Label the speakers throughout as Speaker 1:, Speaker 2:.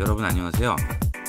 Speaker 1: 여러분 안녕하세요.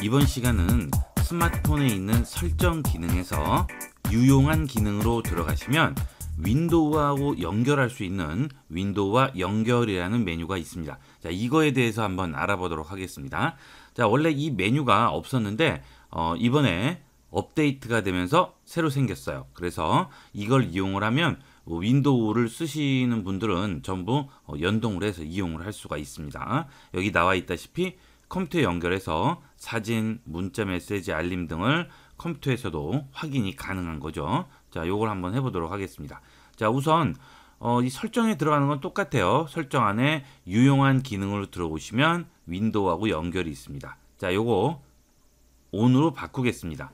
Speaker 1: 이번 시간은 스마트폰에 있는 설정 기능에서 유용한 기능으로 들어가시면 윈도우하고 연결할 수 있는 윈도우와 연결이라는 메뉴가 있습니다. 자, 이거에 대해서 한번 알아보도록 하겠습니다. 자, 원래 이 메뉴가 없었는데 어, 이번에 업데이트가 되면서 새로 생겼어요. 그래서 이걸 이용을 하면 윈도우를 쓰시는 분들은 전부 어, 연동을 해서 이용을 할 수가 있습니다. 여기 나와 있다시피 컴퓨터에 연결해서 사진, 문자 메시지, 알림 등을 컴퓨터에서도 확인이 가능한 거죠. 자, 요걸 한번 해보도록 하겠습니다. 자, 우선 어, 이 설정에 들어가는 건 똑같아요. 설정 안에 유용한 기능으로 들어오시면 윈도우하고 연결이 있습니다. 자, 요거 o n 으로 바꾸겠습니다.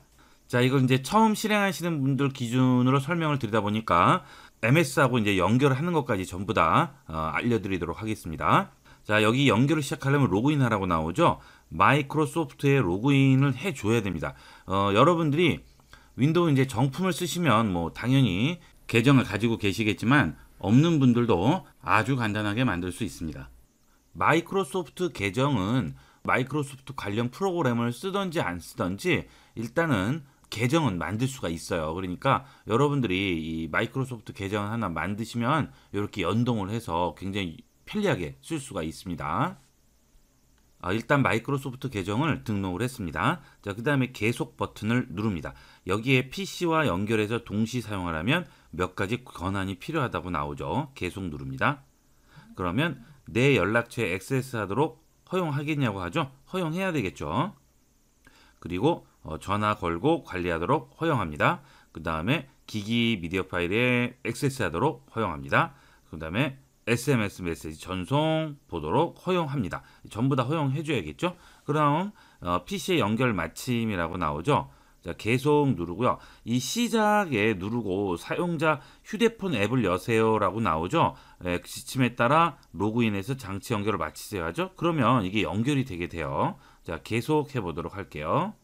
Speaker 1: 자, 이걸 이제 처음 실행하시는 분들 기준으로 설명을 드리다 보니까 MS하고 이제 연결하는 것까지 전부 다 어, 알려드리도록 하겠습니다. 자, 여기 연결을 시작하려면 로그인하라고 나오죠. 마이크로소프트에 로그인을 해줘야 됩니다. 어, 여러분들이 윈도우 이제 정품을 쓰시면 뭐 당연히 계정을 가지고 계시겠지만 없는 분들도 아주 간단하게 만들 수 있습니다. 마이크로소프트 계정은 마이크로소프트 관련 프로그램을 쓰던지 안 쓰던지 일단은 계정은 만들 수가 있어요. 그러니까 여러분들이 이 마이크로소프트 계정 하나 만드시면 이렇게 연동을 해서 굉장히 편리하게 쓸 수가 있습니다. 아, 일단 마이크로소프트 계정을 등록을 했습니다. 자, 그 다음에 계속 버튼을 누릅니다. 여기에 PC와 연결해서 동시 사용을 하면 몇 가지 권한이 필요하다고 나오죠. 계속 누릅니다. 그러면 내 연락처에 액세스하도록 허용하겠냐고 하죠. 허용해야 되겠죠. 그리고 어, 전화 걸고 관리하도록 허용합니다. 그 다음에 기기 미디어 파일에 액세스하도록 허용합니다. 그 다음에 SMS 메시지 전송 보도록 허용합니다. 전부 다 허용해줘야겠죠? 그럼 어, PC의 연결 마침이라고 나오죠. 자, 계속 누르고요. 이 시작에 누르고 사용자 휴대폰 앱을 여세요라고 나오죠. 예, 그 지침에 따라 로그인해서 장치 연결을 마치세요 하죠. 그러면 이게 연결이 되게 돼요. 자, 계속 해보도록 할게요.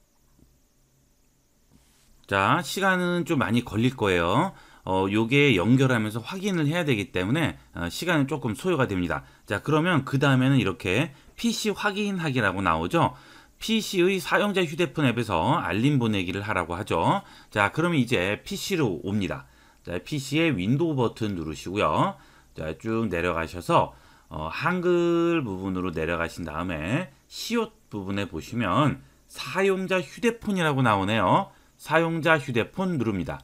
Speaker 1: 자, 시간은 좀 많이 걸릴 거예요. 어, 요게 연결하면서 확인을 해야 되기 때문에 어, 시간은 조금 소요가 됩니다. 자, 그러면 그 다음에는 이렇게 PC 확인하기라고 나오죠. PC의 사용자 휴대폰 앱에서 알림 보내기를 하라고 하죠. 자, 그러면 이제 PC로 옵니다. 자, PC의 윈도우 버튼 누르시고요. 자, 쭉 내려가셔서 어, 한글 부분으로 내려가신 다음에 시옷 부분에 보시면 사용자 휴대폰이라고 나오네요. 사용자 휴대폰 누릅니다.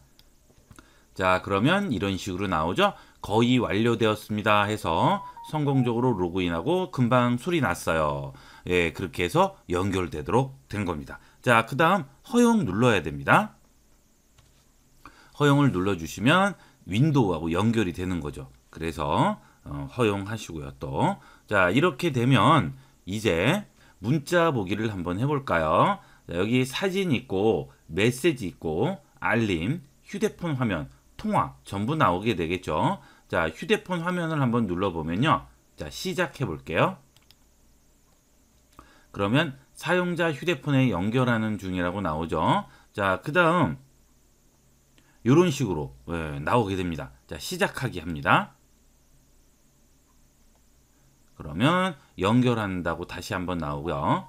Speaker 1: 자 그러면 이런 식으로 나오죠 거의 완료되었습니다 해서 성공적으로 로그인하고 금방 술이 났어요 예 그렇게 해서 연결되도록 된 겁니다 자 그 다음 허용 눌러야 됩니다 허용을 눌러주시면 윈도우하고 연결이 되는 거죠 그래서 어, 허용하시고요 또 자 이렇게 되면 이제 문자 보기를 한번 해볼까요 자, 여기 사진 있고 메시지 있고 알림 휴대폰 화면 통화 전부 나오게 되겠죠. 자, 휴대폰 화면을 한번 눌러보면요. 자, 시작해 볼게요. 그러면 사용자 휴대폰에 연결하는 중이라고 나오죠. 자, 그 다음 이런 식으로 예, 나오게 됩니다. 자, 시작하기 합니다. 그러면 연결한다고 다시 한번 나오고요.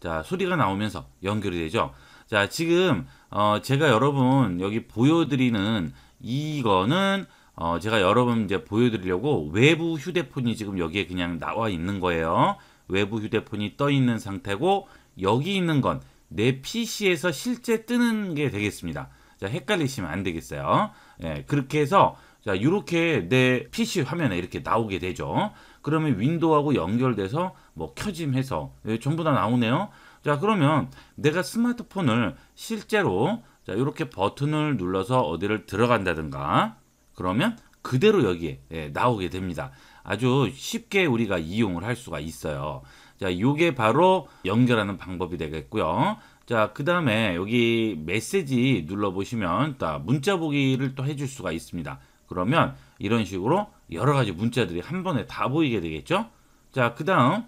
Speaker 1: 자, 소리가 나오면서 연결이 되죠. 자, 지금 어 제가 여러분 여기 보여드리는 이거는 어 제가 여러분 이제 보여드리려고 외부 휴대폰이 지금 여기에 그냥 나와 있는 거예요. 외부 휴대폰이 떠 있는 상태고 여기 있는 건 내 PC에서 실제 뜨는 게 되겠습니다. 자, 헷갈리시면 안 되겠어요. 예, 그렇게 해서 자, 이렇게 내 PC 화면에 이렇게 나오게 되죠. 그러면 윈도우하고 연결돼서 뭐 켜짐해서 예, 전부 다 나오네요. 자 그러면 내가 스마트폰을 실제로 자 이렇게 버튼을 눌러서 어디를 들어간다든가 그러면 그대로 여기에 예, 나오게 됩니다. 아주 쉽게 우리가 이용을 할 수가 있어요. 자, 요게 바로 연결하는 방법이 되겠고요. 자, 그 다음에 여기 메시지 눌러보시면 문자 보기를 또 해 줄 수가 있습니다. 그러면 이런 식으로 여러 가지 문자들이 한 번에 다 보이게 되겠죠? 자, 그 다음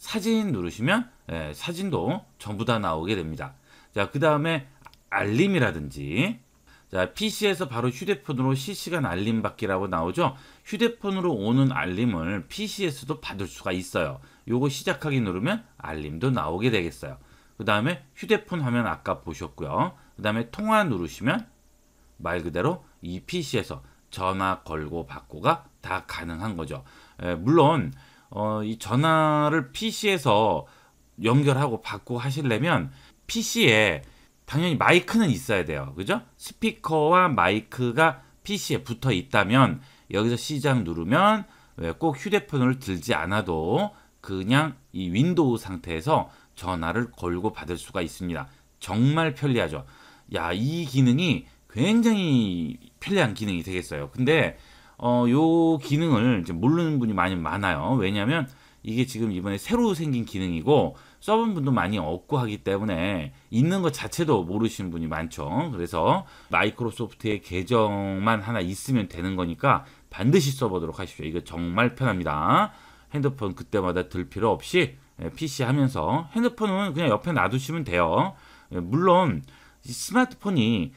Speaker 1: 사진 누르시면 예, 사진도 전부 다 나오게 됩니다. 자, 그 다음에 알림이라든지 자, PC에서 바로 휴대폰으로 실시간 알림 받기라고 나오죠. 휴대폰으로 오는 알림을 PC에서도 받을 수가 있어요. 요거 시작하기 누르면 알림도 나오게 되겠어요. 그 다음에 휴대폰 화면 아까 보셨고요. 그 다음에 통화 누르시면 말 그대로 이 PC에서 전화 걸고 받고가 다 가능한 거죠. 에, 예, 물론 어, 이 전화를 PC에서 연결하고 받고 하시려면 PC에 당연히 마이크는 있어야 돼요. 그죠? 스피커와 마이크가 PC에 붙어 있다면 여기서 시작 누르면 꼭 휴대폰을 들지 않아도 그냥 이 윈도우 상태에서 전화를 걸고 받을 수가 있습니다. 정말 편리하죠. 야, 이 기능이 굉장히 편리한 기능이 되겠어요. 근데 어, 요 기능을 이제 모르는 분이 많이 많아요. 왜냐면 이게 지금 이번에 새로 생긴 기능이고 써본 분도 많이 없고 하기 때문에 있는 것 자체도 모르시는 분이 많죠. 그래서 마이크로소프트의 계정만 하나 있으면 되는 거니까 반드시 써보도록 하십시오. 이거 정말 편합니다. 핸드폰 그때마다 들 필요 없이 예, PC 하면서 핸드폰은 그냥 옆에 놔두시면 돼요. 예, 물론 스마트폰이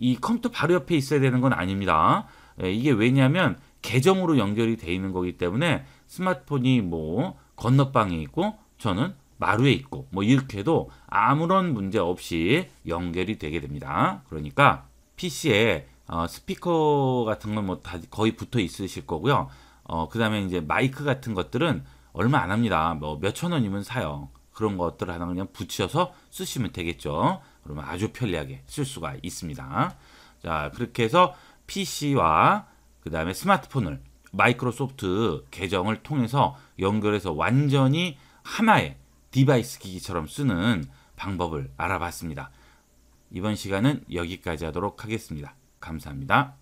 Speaker 1: 이 컴퓨터 바로 옆에 있어야 되는 건 아닙니다. 예, 이게 왜냐하면 계정으로 연결이 돼 있는 거기 때문에 스마트폰이 뭐 건너방에 있고 저는 마루에 있고 뭐 이렇게 해도 아무런 문제 없이 연결이 되게 됩니다. 그러니까 PC에 어, 스피커 같은 건 뭐 다 거의 붙어 있으실 거고요. 어, 그 다음에 이제 마이크 같은 것들은 얼마 안 합니다. 뭐 몇천 원이면 사요. 그런 것들 하나 그냥 붙여서 쓰시면 되겠죠. 그러면 아주 편리하게 쓸 수가 있습니다. 자, 그렇게 해서 PC와 그 다음에 스마트폰을 마이크로소프트 계정을 통해서 연결해서 완전히 하나의 디바이스 기기처럼 쓰는 방법을 알아봤습니다. 이번 시간은 여기까지 하도록 하겠습니다. 감사합니다.